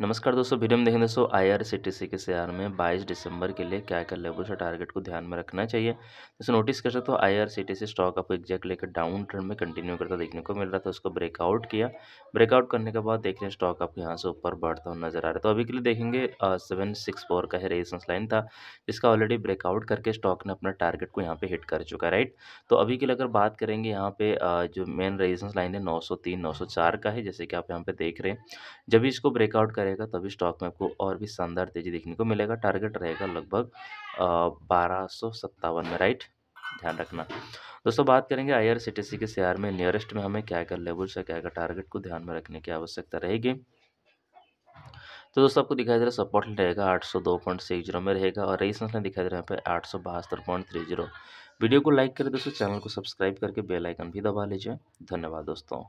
नमस्कार दोस्तों वीडियो में देखें दोस्तों आईआरसीटीसी के शेयर में 22 दिसंबर के लिए क्या क्या लेवल से टारगेट को ध्यान में रखना चाहिए जैसे नोटिस कर सकते हो आईआरसीटीसी स्टॉक आपको एग्जैक्ट लेकर डाउन ट्रेंड में कंटिन्यू करता देखने को मिल रहा था उसको ब्रेकआउट किया ब्रेकआउट करने के बाद देख रहे हैं स्टॉक आपको यहाँ से ऊपर बढ़ता हुआ नजर आ रहा है तो अभी के लिए देखेंगे सेवन सिक्स फोर का है रेजिस्टेंस लाइन था जिसका ऑलरेडी ब्रेकआउट करके स्टॉक ने अपना टारगेट को यहाँ पे हिट कर चुका है राइट तो अभी के लिए अगर बात करेंगे यहाँ पे जो मेन रेजिस्टेंस लाइन है नौ सौ तीन नौ सौ चार का है जैसे कि आप यहाँ पे देख रहे हैं जब इसको ब्रेकआउट करेगा तभी स्टॉक में आपको और भी शानदार तेज़ी देखने को मिलेगा टारगेट रहेगा लगभग बारह में राइट ध्यान रखना दोस्तों बात करेंगे आईआरसीटीसी के शेयर में नियरेस्ट में हमें क्या क्या लेवल्स है क्या क्या टारगेट को ध्यान में रखने की आवश्यकता रहेगी तो दोस्तों आपको दिखाई दे रहा है सपोर्ट रहेगा आठ सौ दो पॉइंट सिक्स जीरो में रहेगा और रेजिस्टेंस में दिखाई दे रहा है यहाँ पे आठ सौ बहत्तर पॉइंट थ्री जीरो वीडियो को लाइक करें दोस्तों चैनल को सब्सक्राइब करके बेल आइकन भी दबा लीजिए धन्यवाद दोस्तों